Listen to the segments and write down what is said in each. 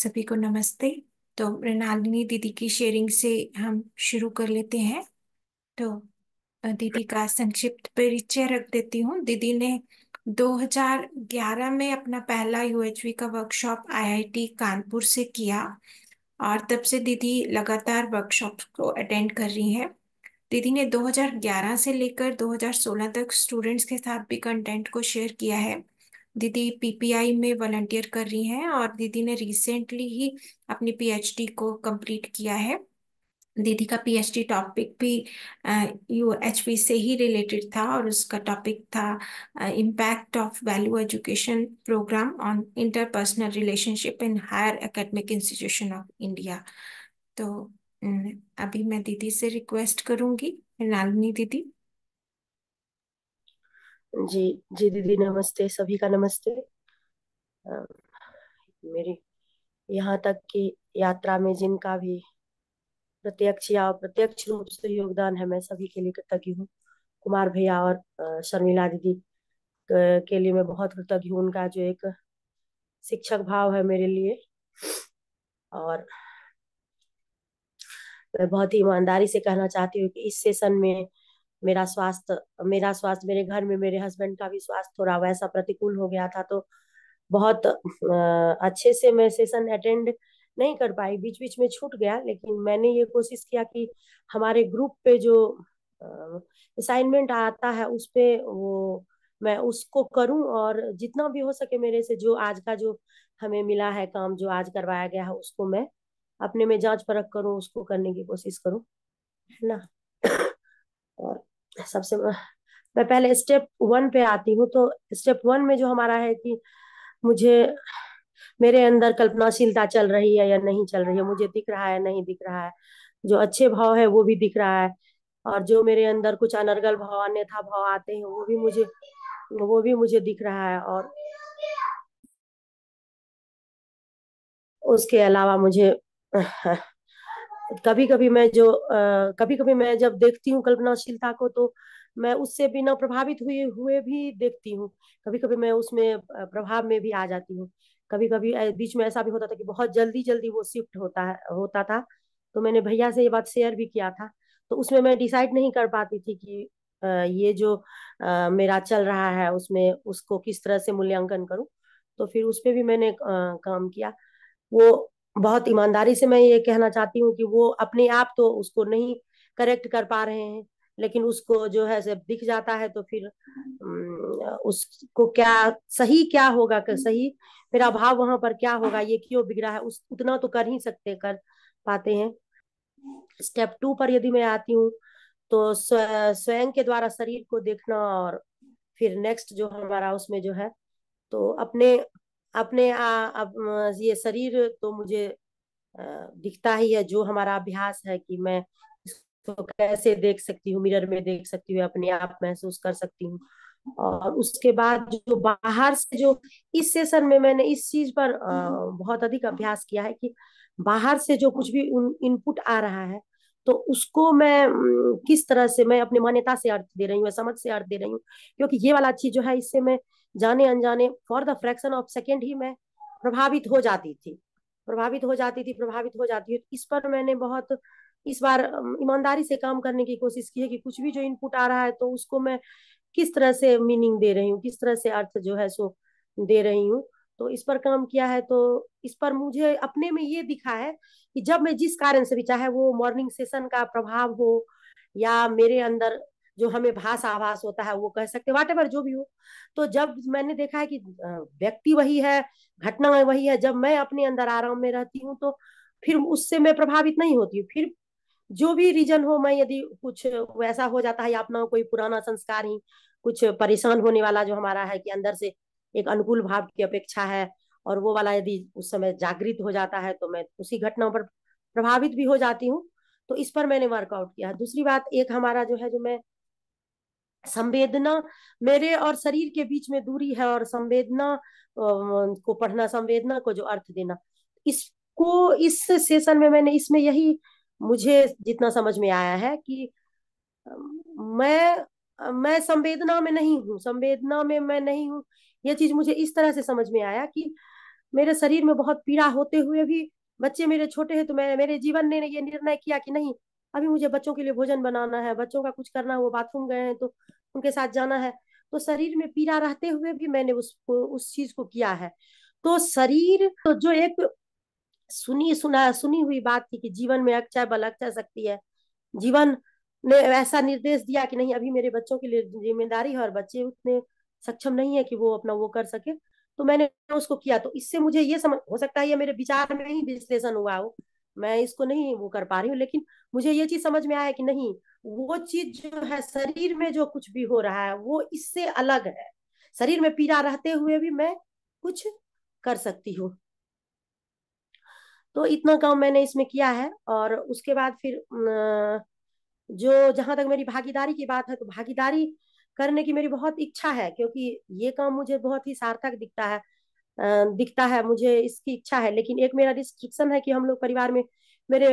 सभी को नमस्ते तो मृणालिनी दीदी की शेयरिंग से हम शुरू कर लेते हैं तो दीदी का संक्षिप्त परिचय रख देती हूँ दीदी ने 2011 में अपना पहला यूएचवी का वर्कशॉप आईआईटी कानपुर से किया और तब से दीदी लगातार वर्कशॉप को अटेंड कर रही हैं दीदी ने 2011 से लेकर 2016 तक स्टूडेंट्स के साथ भी कंटेंट को शेयर किया है दीदी पीपीआई में वॉलंटियर कर रही हैं और दीदी ने रिसेंटली ही अपनी पीएचडी को कंप्लीट किया है दीदी का पीएचडी टॉपिक भी यू एच पी से ही रिलेटेड था और उसका टॉपिक था impact of value education program on interpersonal relationship in higher academic institution of India तो अभी मैं दीदी से रिक्वेस्ट करूंगी नालिनी दीदी जी जी दीदी नमस्ते सभी का नमस्ते मेरी यहाँ तक की यात्रा में जिनका भी प्रत्यक्ष या प्रत्यक्ष रूप से योगदान है मैं सभी के लिए कृतज्ञ हूँ कुमार भैया और शर्मिला दीदी के लिए मैं बहुत कृतज्ञ हूँ उनका जो एक शिक्षक भाव है मेरे लिए और मैं बहुत ही ईमानदारी से कहना चाहती हूँ कि इस सेशन में मेरा स्वास्थ्य मेरा स्वास्थ्य मेरे घर में मेरे हस्बैंड का भी स्वास्थ्य थोड़ा वैसा प्रतिकूल हो गया था तो बहुत अच्छे से मैं सेशन अटेंड नहीं कर पाई बीच बीच में छूट गया लेकिन मैंने ये कोशिश किया कि हमारे ग्रुप पे जो असाइनमेंट आता है उस पे वो मैं उसको करूं और जितना भी हो सके मेरे से जो आज का जो हमें मिला है काम जो आज करवाया गया है उसको मैं अपने में जांच परख करूं उसको करने की कोशिश करूं है ना और सबसे मैं पहले स्टेप वन पे आती हूँ तो स्टेप वन में जो हमारा है कि मुझे मेरे अंदर कल्पनाशीलता चल रही है या नहीं चल रही है मुझे दिख रहा है नहीं दिख रहा है जो अच्छे भाव है वो भी दिख रहा है और जो मेरे अंदर कुछ अनर्गल भाव अन्यथा भाव आते हैं वो भी मुझे वो भी मुझे दिख रहा है और उसके अलावा मुझे कभी कभी मैं जो आ, कभी कभी मैं जब देखती हूँ कल्पनाशीलता को तो मैं उससे बिना प्रभावित हुए हुए भी देखती हूँ कभी कभी मैं उसमें प्रभाव में भी आ जाती हूँ कभी कभी बीच में ऐसा भी होता था कि बहुत जल्दी जल्दी वो शिफ्ट होता है होता था तो मैंने भैया से ये बात शेयर भी किया था तो उसमें मैं डिसाइड नहीं कर पाती थी कि ये जो मेरा चल रहा है उसमें उसको किस तरह से मूल्यांकन करूं तो फिर उस पर भी मैंने काम किया वो बहुत ईमानदारी से मैं ये कहना चाहती हूँ कि वो अपने आप तो उसको नहीं करेक्ट कर पा रहे हैं लेकिन उसको जो है जब दिख जाता है तो फिर उसको क्या सही क्या होगा कर सही मेरा भाव वहां पर क्या होगा ये क्यों बिगड़ा है उस उतना तो कर ही सकते कर पाते हैं स्टेप टू पर यदि मैं आती हूँ तो स्वयं के द्वारा शरीर को देखना और फिर नेक्स्ट जो हमारा उसमें जो है तो अपने अपने आ, अब ये शरीर तो मुझे दिखता ही है जो हमारा अभ्यास है कि मैं इसको कैसे देख सकती हूँ मिरर में देख सकती हूँ अपने आप महसूस कर सकती हूँ और उसके बाद जो बाहर से जो इस सेशन में मैंने इस चीज पर हम्म। बहुत अधिक अभ्यास किया है कि बाहर से जो कुछ भी इनपुट आ रहा है तो उसको मैं किस तरह से मैं अपनी मान्यता से अर्थ दे रही हूँ समझ से अर्थ दे रही हूँ क्योंकि ये वाला चीज जो है इससे मैं जाने अनजाने for the fraction of second ही मैं प्रभावित हो जाती थी प्रभावित हो जाती थी प्रभावित हो जाती थी तो इस पर मैंने बहुत इस बार ईमानदारी से काम करने की कोशिश की है कि कुछ भी जो इनपुट आ रहा है तो उसको मैं किस तरह से मीनिंग दे रही हूँ किस तरह से अर्थ जो है सो दे रही हूँ तो इस पर काम किया है तो इस पर मुझे अपने में ये दिखा है कि जब मैं जिस कारण से भी चाहे वो मॉर्निंग सेशन का प्रभाव हो या मेरे अंदर जो हमें भाषा आभास होता है वो कह सकते वाट एवर जो भी हो तो जब मैंने देखा है कि व्यक्ति वही है घटना वही है जब मैं अपने अंदर आराम में रहती हूँ तो फिर उससे मैं प्रभावित नहीं होती हूँ फिर जो भी रीजन हो मैं यदि कुछ वैसा हो जाता है या अपना कोई पुराना संस्कार ही कुछ परेशान होने वाला जो हमारा है कि अंदर से एक अनुकूल भाव की अपेक्षा है और वो वाला यदि उस समय जागृत हो जाता है तो मैं उसी घटना पर प्रभावित भी हो जाती हूँ तो इस पर मैंने वर्कआउट किया दूसरी बात एक हमारा जो है जो मैं संवेदना मेरे और शरीर के बीच में दूरी है और संवेदना को पढ़ना संवेदना को जो अर्थ देना इसको इस सेशन में मैंने इसमें यही मुझे जितना समझ में आया है कि मैं मैं संवेदना में नहीं हूँ संवेदना में मैं नहीं हूँ यह चीज मुझे इस तरह से समझ में आया कि मेरे शरीर में बहुत पीड़ा होते हुए भी बच्चे मेरे छोटे हैं तो मैं मेरे जीवन ने ये निर्णय किया कि नहीं अभी मुझे बच्चों के लिए भोजन बनाना है बच्चों का कुछ करना है वो बाथरूम गए हैं तो उनके साथ जाना है तो शरीर में पीड़ा रहते हुए भी मैंने उसको उस चीज को किया है तो शरीर तो जो एक सुनी सुना सुनी हुई बात थी कि जीवन में अक्षय बल अक्षय शक्ति है जीवन ने ऐसा निर्देश दिया कि नहीं अभी मेरे बच्चों के लिए जिम्मेदारी है और बच्चे उतने सक्षम नहीं है कि वो अपना वो कर सके तो मैंने उसको किया तो इससे मुझे ये समझ हो सकता है ये मेरे विचार में ही विश्लेषण हुआ हो मैं इसको नहीं वो कर पा रही हूँ लेकिन मुझे ये चीज समझ में आया कि नहीं वो चीज जो है शरीर में जो कुछ भी हो रहा है वो इससे अलग है शरीर में पीड़ा रहते हुए भी मैं कुछ कर सकती हूँ तो इतना काम मैंने इसमें किया है और उसके बाद फिर जो जहां तक मेरी भागीदारी की बात है तो भागीदारी करने की मेरी बहुत इच्छा है क्योंकि ये काम मुझे बहुत ही सार्थक दिखता है दिखता है मुझे इसकी इच्छा है लेकिन एक मेरा रिस्ट्रिक्शन है कि हम लोग परिवार में मेरे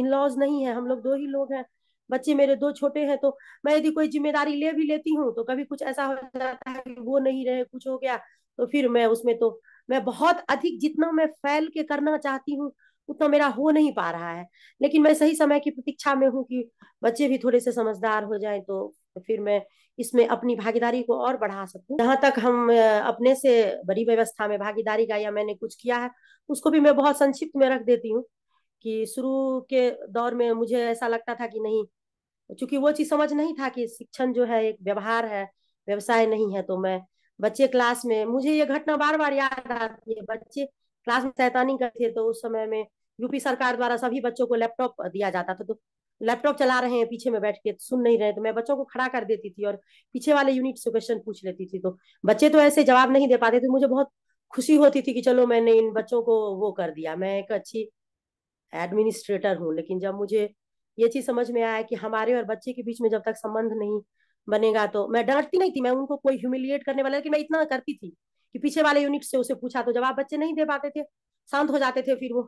इन लॉज नहीं है हम लोग दो ही लोग हैं बच्चे मेरे दो छोटे हैं तो मैं यदि कोई जिम्मेदारी ले भी लेती हूँ तो कभी कुछ ऐसा हो जाता है कि वो नहीं रहे कुछ हो गया तो फिर मैं उसमें तो मैं बहुत अधिक जितना मैं फैल के करना चाहती हूँ उतना मेरा हो नहीं पा रहा है लेकिन मैं सही समय की प्रतीक्षा में हूँ कि बच्चे भी थोड़े से समझदार हो जाए तो फिर मैं इसमें अपनी भागीदारी को और बढ़ा सकूं जहां तक हम अपने से बड़ी व्यवस्था में भागीदारी का या मैंने कुछ किया है उसको भी मैं बहुत संक्षिप्त में रख देती हूँ कि शुरू के दौर में मुझे ऐसा लगता था कि नहीं चूंकि वो चीज समझ नहीं था कि शिक्षण जो है एक व्यवहार है व्यवसाय नहीं है तो मैं बच्चे क्लास में मुझे ये घटना बार बार याद आती है बच्चे क्लास में सैतानी करते तो उस समय में यूपी सरकार द्वारा सभी बच्चों को लैपटॉप दिया जाता था तो लैपटॉप चला रहे हैं पीछे में बैठ के सुन नहीं रहे तो मैं बच्चों को खड़ा कर देती थी और पीछे वाले यूनिट से क्वेश्चन पूछ लेती थी तो बच्चे तो ऐसे जवाब नहीं दे पाते थे मुझे बहुत खुशी होती थी कि चलो मैंने इन बच्चों को वो कर दिया मैं एक अच्छी एडमिनिस्ट्रेटर हूँ लेकिन जब मुझे ये चीज समझ में आया कि हमारे और बच्चे के बीच में जब तक संबंध नहीं बनेगा तो मैं डरती नहीं थी मैं उनको कोई ह्यूमिलिएट करने वाला लेकिन मैं इतना करती थी कि पीछे वाले यूनिट से उसे पूछा तो जवाब बच्चे नहीं दे पाते थे शांत हो जाते थे फिर वो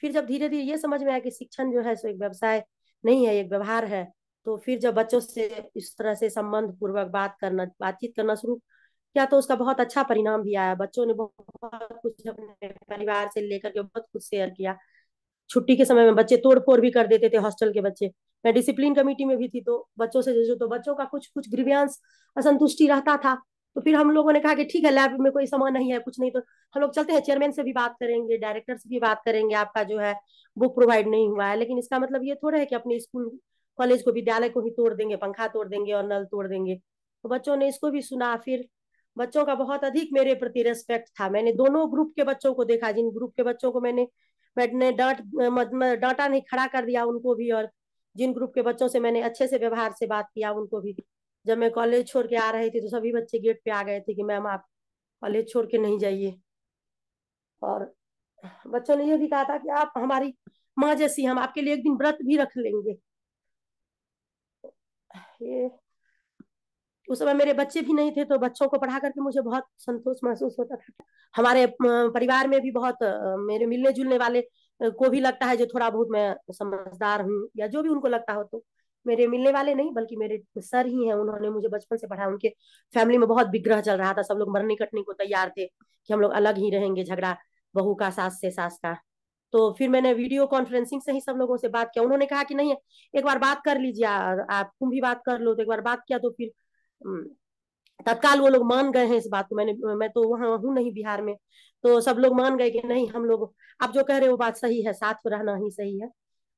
फिर जब धीरे धीरे ये समझ में आया कि शिक्षण जो है सो एक व्यवसाय नहीं है एक व्यवहार है तो फिर जब बच्चों से इस तरह से संबंध पूर्वक बात करना बातचीत करना शुरू किया तो उसका बहुत अच्छा परिणाम भी आया बच्चों ने बहुत कुछ अपने परिवार से लेकर के बहुत कुछ शेयर किया छुट्टी के समय में बच्चे तोड़फोड़ भी कर देते थे हॉस्टल के बच्चे मैं डिसिप्लिन कमेटी में भी थी तो बच्चों से जो तो बच्चों का कुछ कुछ ग्रीवियांस असंतुष्टि रहता था तो फिर हम लोगों ने कहा कि ठीक है लैब में कोई सामान नहीं है कुछ नहीं तो हम लोग चलते हैं चेयरमैन से भी बात करेंगे डायरेक्टर से भी बात करेंगे आपका जो है बुक प्रोवाइड नहीं हुआ है लेकिन इसका मतलब ये थोड़ा है कि अपने स्कूल कॉलेज को विद्यालय को ही तोड़ देंगे पंखा तोड़ देंगे और नल तोड़ देंगे तो बच्चों ने इसको भी सुना फिर बच्चों का बहुत अधिक मेरे प्रति रेस्पेक्ट था मैंने दोनों ग्रुप के बच्चों को देखा जिन ग्रुप के बच्चों को मैंने मैंने डांट डांटा नहीं खड़ा कर दिया उनको भी और जिन ग्रुप के बच्चों से मैंने अच्छे से व्यवहार से बात किया उनको भी जब मैं कॉलेज छोड़ के आ रही थी तो सभी बच्चे गेट पे आ गए थे कि मैम आप कॉलेज छोड़ के नहीं जाइए और बच्चों ने यह भी कहा था कि आप हमारी माँ जैसी हम आपके लिए एक दिन व्रत भी रख लेंगे ये उस समय मेरे बच्चे भी नहीं थे तो बच्चों को पढ़ा करके मुझे बहुत संतोष महसूस होता था हमारे परिवार में भी बहुत मेरे मिलने जुलने वाले को भी लगता है जो थोड़ा बहुत मैं समझदार हूँ या जो भी उनको लगता हो तो मेरे मिलने वाले नहीं बल्कि मेरे सर ही हैं उन्होंने मुझे बचपन से पढ़ाया उनके फैमिली में बहुत विग्रह चल रहा था सब लोग मरने कटने को तैयार थे कि हम लोग अलग ही रहेंगे झगड़ा बहू का सास से सास का तो फिर मैंने वीडियो कॉन्फ्रेंसिंग से ही सब लोगों से बात किया उन्होंने कहा कि नहीं एक बार बात कर लीजिए आप तुम भी बात कर लो तो एक बार बात किया तो फिर तत्काल वो लोग मान गए हैं इस बात को मैंने मैं तो वहाँ हूँ नहीं बिहार में तो सब लोग मान गए कि नहीं हम लोग आप जो कह रहे हो बात सही है साथ रहना ही सही है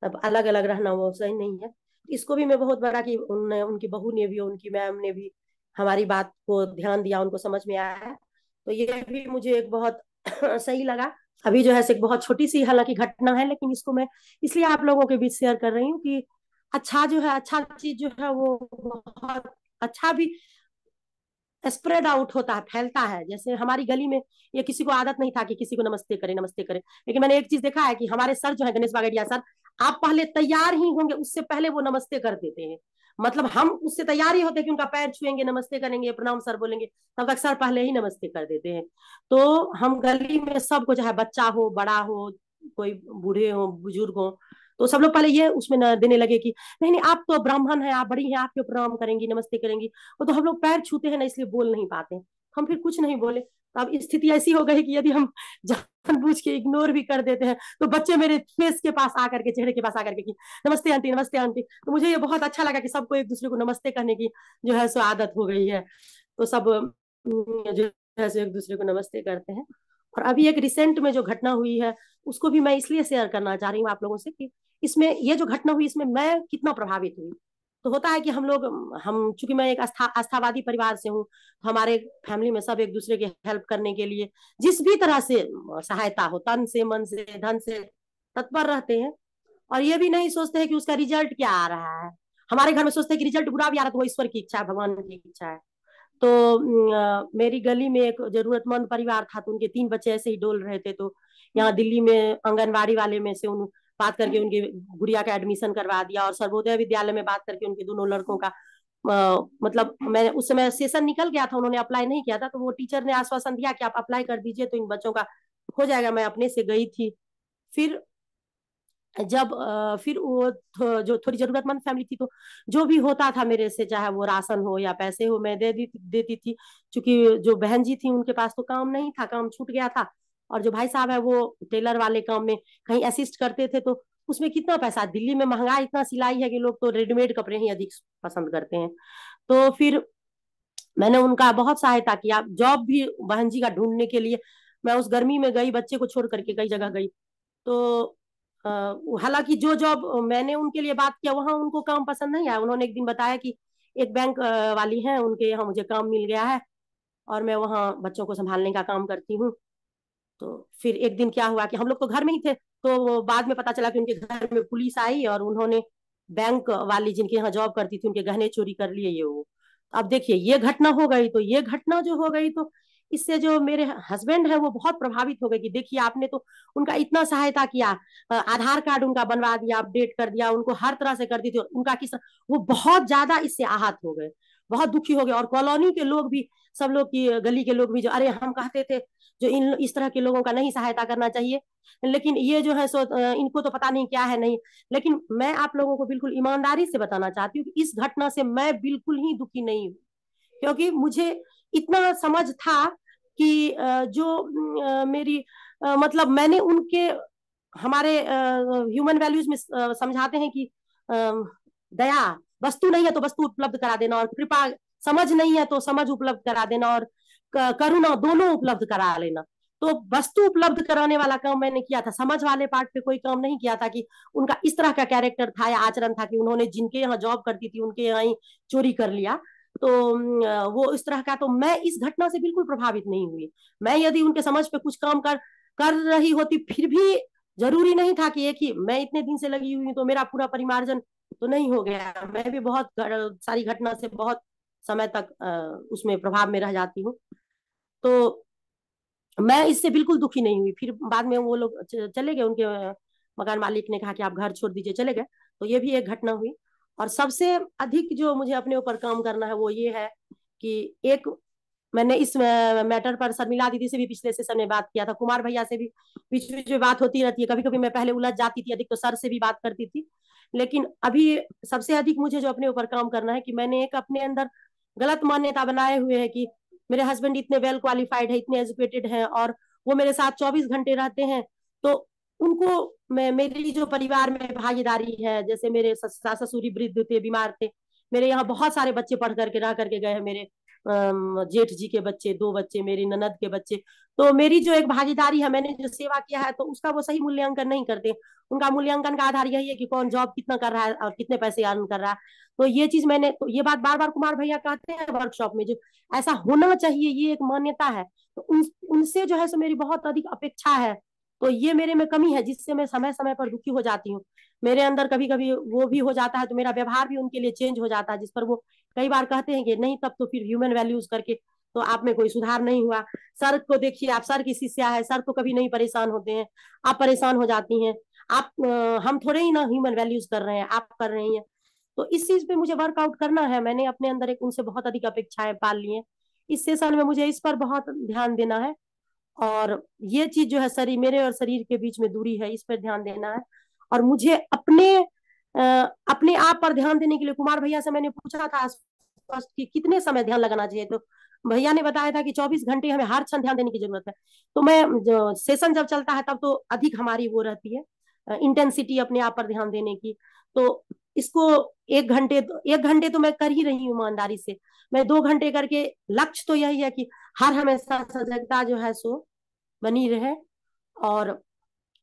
अब अलग अलग रहना वो सही नहीं है इसको भी मैं बहुत बड़ा कि उन, उनकी बहू ने भी उनकी मैम ने भी हमारी बात को ध्यान दिया उनको समझ में आया तो ये भी मुझे एक बहुत सही लगा अभी जो है एक बहुत छोटी सी हालांकि घटना है लेकिन इसको मैं इसलिए आप लोगों के बीच शेयर कर रही हूँ कि अच्छा जो है अच्छा चीज जो है वो बहुत अच्छा भी स्प्रेड आउट होता है फैलता है जैसे हमारी गली में ये किसी को आदत नहीं था कि किसी को नमस्ते करे नमस्ते करे लेकिन मैंने एक चीज देखा है कि हमारे सर जो है गणेश बागेडिया सर आप पहले तैयार ही होंगे उससे पहले वो नमस्ते कर देते हैं मतलब हम उससे तैयार ही होते हैं कि उनका पैर छुएंगे नमस्ते करेंगे प्रणाम सर बोलेंगे तब तक सर पहले ही नमस्ते कर देते हैं तो हम गली में सबको चाहे बच्चा हो बड़ा हो कोई बूढ़े हो बुजुर्ग हो तो सब लोग पहले ये उसमें देने लगे कि नहीं नहीं आप तो ब्राह्मण है आप बड़ी है आप क्यों प्रणाम करेंगी नमस्ते करेंगी वो तो हम लोग पैर छूते हैं ना इसलिए बोल नहीं पाते हम फिर कुछ नहीं बोले अब स्थिति ऐसी हो गई कि यदि हम जानबूझ के इग्नोर भी कर देते हैं तो बच्चे मेरे फेस के पास आकर के चेहरे के पास आकर के कि नमस्ते आंटी नमस्ते आंटी तो मुझे ये बहुत अच्छा लगा कि सबको एक दूसरे को नमस्ते करने की जो है सो आदत हो गई है तो सब जो है सो एक दूसरे को नमस्ते करते हैं और अभी एक रिसेंट में जो घटना हुई है उसको भी मैं इसलिए शेयर करना चाह रही हूँ आप लोगों से कि इसमें ये जो घटना हुई इसमें मैं कितना प्रभावित हुई तो होता है कि हम लोग हम चूंकि मैं एक आस्था आस्थावादी परिवार से हूँ तो हमारे फैमिली में सब एक दूसरे की हेल्प करने के लिए जिस भी तरह से सहायता हो तन से मन से धन से तत्पर रहते हैं और ये भी नहीं सोचते हैं कि उसका रिजल्ट क्या आ रहा है हमारे घर में सोचते हैं कि रिजल्ट बुरा भी आ रहा तो वो ईश्वर की इच्छा है भगवान की इच्छा है तो मेरी गली में एक जरूरतमंद परिवार था तो उनके तीन बच्चे ऐसे ही डोल रहे थे तो यहाँ दिल्ली में आंगनबाड़ी वाले में से उन बात करके उनके गुड़िया का एडमिशन करवा दिया और सर्वोदय विद्यालय में बात करके उनके दोनों लड़कों का आ, मतलब मैं उस समय सेशन निकल गया था उन्होंने अप्लाई नहीं किया था तो वो टीचर ने आश्वासन दिया कि आप अप्लाई कर दीजिए तो इन बच्चों का हो जाएगा मैं अपने से गई थी फिर जब फिर वो जो थोड़ी जरूरतमंद फैमिली थी तो जो भी होता था मेरे से चाहे वो राशन हो या पैसे हो मैं दे देती देती थी क्योंकि जो बहन जी थी उनके पास तो काम नहीं था काम छूट गया था और जो भाई साहब है वो टेलर वाले काम में कहीं असिस्ट करते थे तो उसमें कितना पैसा दिल्ली में महंगाई इतना सिलाई है कि लोग तो रेडीमेड कपड़े ही अधिक पसंद करते हैं तो फिर मैंने उनका बहुत सहायता किया जॉब भी बहन जी का ढूंढने के लिए मैं उस गर्मी में गई बच्चे को छोड़ करके कई जगह गई तो हालांकि जो जॉब मैंने उनके लिए बात किया वहां उनको काम पसंद नहीं आया उन्होंने एक दिन बताया कि एक बैंक वाली है उनके यहाँ मुझे काम मिल गया है और मैं वहाँ बच्चों को संभालने का काम करती हूँ तो फिर एक दिन क्या हुआ कि हम लोग तो घर में ही थे तो बाद में पता चला कि उनके घर में पुलिस आई और उन्होंने बैंक वाली जिनके यहाँ जॉब करती थी उनके गहने चोरी कर लिए ये वो अब देखिए ये घटना हो गई तो ये घटना जो हो गई तो इससे जो मेरे हस्बैंड है वो बहुत प्रभावित हो गए कि देखिए आपने तो उनका इतना सहायता किया आधार कार्ड उनका बनवा दिया अपडेट कर दिया उनको हर तरह से कर दी थी उनका किस वो बहुत ज्यादा इससे आहत हो गए बहुत दुखी हो गए और कॉलोनी के लोग भी सब लोग की गली के लोग भी जो अरे हम कहते थे जो इन इस तरह के लोगों का नहीं सहायता करना चाहिए लेकिन ये जो है सो इनको तो पता नहीं क्या है नहीं लेकिन मैं आप लोगों को बिल्कुल ईमानदारी से बताना चाहती हूँ कि इस घटना से मैं बिल्कुल ही दुखी नहीं हूँ क्योंकि मुझे इतना समझ था कि जो मेरी मतलब मैंने उनके हमारे ह्यूमन वैल्यूज में समझाते हैं कि दया वस्तु नहीं है तो वस्तु उपलब्ध करा देना और कृपा समझ नहीं है तो समझ उपलब्ध करा देना और करुणा दोनों उपलब्ध करा लेना तो वस्तु उपलब्ध कराने वाला काम मैंने किया था समझ वाले पार्ट पे कोई काम नहीं किया था कि उनका इस तरह का कैरेक्टर था या आचरण था कि उन्होंने जिनके यहाँ जॉब करती थी उनके यहाँ ही चोरी कर लिया तो वो इस तरह का तो मैं इस घटना से बिल्कुल प्रभावित नहीं हुई मैं यदि उनके समझ पे कुछ काम कर कर रही होती फिर भी जरूरी नहीं था कि एक ही मैं इतने दिन से लगी हुई तो मेरा पूरा परिमार्जन तो नहीं हो गया मैं भी बहुत सारी घटना से बहुत समय तक उसमें प्रभाव में रह जाती हूँ तो मैं इससे बिल्कुल दुखी नहीं हुई फिर बाद में वो लोग चले गए उनके मकान मालिक ने कहा कि आप घर छोड़ दीजिए चले गए तो ये भी एक घटना हुई और सबसे अधिक जो मुझे अपने ऊपर काम करना है वो ये है कि एक मैंने इस मैटर पर शर्मिला दीदी से भी पिछले से में बात किया था कुमार भैया से भी बीच बीच में बात होती रहती है कभी कभी मैं पहले उलझ जाती थी अधिक तो सर से भी बात करती थी लेकिन अभी सबसे अधिक मुझे जो अपने ऊपर काम करना है कि मैंने एक अपने अंदर गलत मान्यता बनाए हुए है कि मेरे हस्बैंड इतने वेल क्वालिफाइड है इतने एजुकेटेड हैं और वो मेरे साथ 24 घंटे रहते हैं तो उनको मैं मेरी जो परिवार में भागीदारी है जैसे मेरे सास ससुरी वृद्ध थे बीमार थे मेरे यहाँ बहुत सारे बच्चे पढ़ करके रह करके गए हैं मेरे जेठ जी के बच्चे दो बच्चे मेरी ननद के बच्चे तो मेरी जो एक भागीदारी है मैंने जो सेवा किया है तो उसका वो सही मूल्यांकन नहीं करते उनका मूल्यांकन का आधार यही है कि कौन जॉब कितना कर रहा है और कितने पैसे अर्न कर रहा है तो ये चीज मैंने तो ये बात बार बार कुमार भैया कहते हैं वर्कशॉप में जो ऐसा होना चाहिए ये एक मान्यता है तो उन उनसे जो है सो मेरी बहुत अधिक अपेक्षा है तो ये मेरे में कमी है जिससे मैं समय समय पर दुखी हो जाती हूँ मेरे अंदर कभी कभी वो भी हो जाता है तो मेरा व्यवहार भी उनके लिए चेंज हो जाता है जिस पर वो कई बार कहते हैं कि नहीं तब तो फिर ह्यूमन वैल्यूज करके तो आप में कोई सुधार नहीं हुआ सर को देखिए आप सर की शिष्या है सर को कभी नहीं परेशान होते हैं आप परेशान हो जाती हैं आप हम थोड़े ही ना ह्यूमन वैल्यूज कर रहे हैं आप कर रही हैं तो इस चीज पे मुझे वर्कआउट करना है मैंने अपने अंदर एक उनसे बहुत अधिक अपेक्षाएं पाल ली है इस सेशन में मुझे इस पर बहुत ध्यान देना है और ये चीज जो है शरीर मेरे और शरीर के बीच में दूरी है इस पर ध्यान देना है और मुझे अपने अपने आप पर ध्यान देने के लिए कुमार भैया से मैंने पूछा था कि कितने समय ध्यान लगाना चाहिए तो भैया ने बताया था कि 24 घंटे हमें हर क्षण ध्यान देने की जरूरत है तो मैं जो सेशन जब चलता है तब तो अधिक हमारी वो रहती है इंटेंसिटी अपने आप पर ध्यान देने की तो इसको एक घंटे एक घंटे तो मैं कर ही रही हूँ ईमानदारी से मैं दो घंटे करके लक्ष्य तो यही है कि हर हमेशा सजगता जो है सो बनी रहे और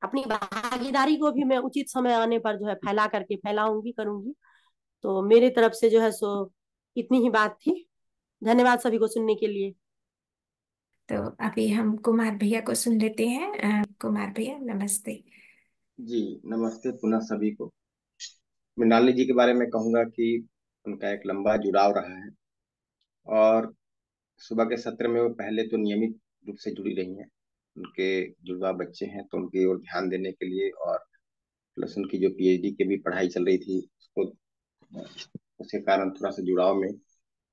अपनी भागीदारी को भी मैं उचित समय आने पर जो है फैला करके फैलाऊंगी करूंगी तो मेरे तरफ से जो है सो इतनी ही बात थी धन्यवाद सभी को सुनने के लिए तो अभी हम कुमार भैया को सुन लेते हैं कुमार भैया नमस्ते जी नमस्ते पुनः सभी को मृणाली जी के बारे में कहूंगा कि उनका एक लंबा जुड़ाव रहा है और सुबह के सत्र में वो पहले तो नियमित रूप से जुड़ी रही हैं उनके जुड़वा बच्चे हैं तो उनकी ओर ध्यान देने के लिए और प्लस उनकी जो पीएचडी की भी पढ़ाई चल रही थी उसको उसके कारण थोड़ा सा जुड़ाव में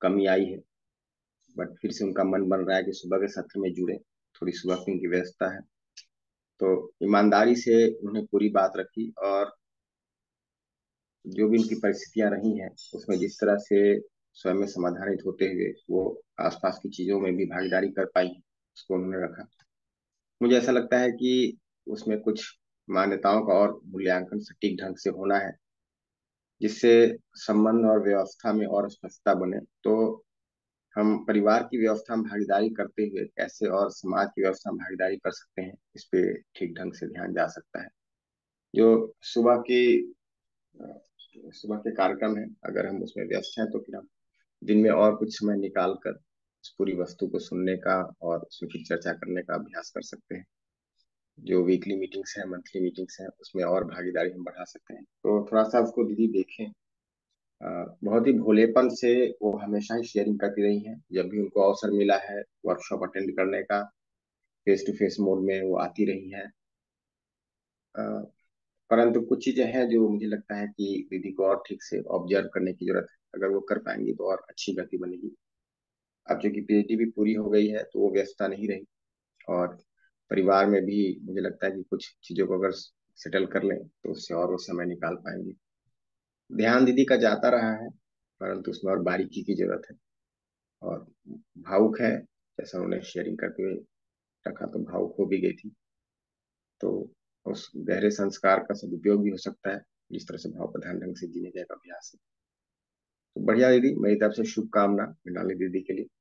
कमी आई है बट फिर से उनका मन बन रहा है कि सुबह के सत्र में जुड़े थोड़ी सुबह की उनकी व्यवस्था है तो ईमानदारी से उन्हें पूरी बात रखी और जो भी उनकी परिस्थितियां रही हैं उसमें जिस तरह से स्वयं समाधानित होते हुए वो आसपास की चीजों में भी भागीदारी कर पाई उसको उन्होंने रखा मुझे ऐसा लगता है कि उसमें कुछ मान्यताओं का और मूल्यांकन सटीक ढंग से होना है जिससे संबंध और व्यवस्था में और स्पष्टता बने तो हम परिवार की व्यवस्था में भागीदारी करते हुए कैसे और समाज की व्यवस्था में भागीदारी कर सकते हैं इस पर ठीक ढंग से ध्यान जा सकता है जो सुबह की सुबह के कार्यक्रम है अगर हम उसमें व्यस्त हैं तो फिर हम दिन में और कुछ समय निकाल कर इस पूरी वस्तु को सुनने का और उसमें फिर चर्चा करने का अभ्यास कर सकते हैं जो वीकली मीटिंग्स हैं मंथली मीटिंग्स हैं उसमें और भागीदारी हम बढ़ा सकते हैं तो थोड़ा सा उसको दीदी देखें बहुत ही भोलेपन से वो हमेशा ही शेयरिंग करती रही हैं जब भी उनको अवसर मिला है वर्कशॉप अटेंड करने का फेस टू फेस मोड में वो आती रही हैं परंतु कुछ चीज़ें हैं जो मुझे लगता है कि दीदी को और ठीक से ऑब्जर्व करने की जरूरत है अगर वो कर पाएंगी तो और अच्छी गति बनेगी अब चूंकि पीएचडी भी पूरी हो गई है तो वो व्यस्तता नहीं रही और परिवार में भी मुझे लगता है कि कुछ चीज़ों को अगर सेटल कर लें तो उससे और वो समय निकाल पाएंगे ध्यान दीदी का जाता रहा है परंतु उसमें और बारीकी की जरूरत है और भावुक है जैसा उन्होंने शेयरिंग करते हुए रखा तो भावुक हो भी गई थी तो उस गहरे संस्कार का सदुपयोग भी हो सकता है जिस तरह से भाव प्रधान ढंग से जीने का एक अभ्यास है तो बढ़िया दीदी मेरी तरफ से शुभकामना मृणाली दीदी के लिए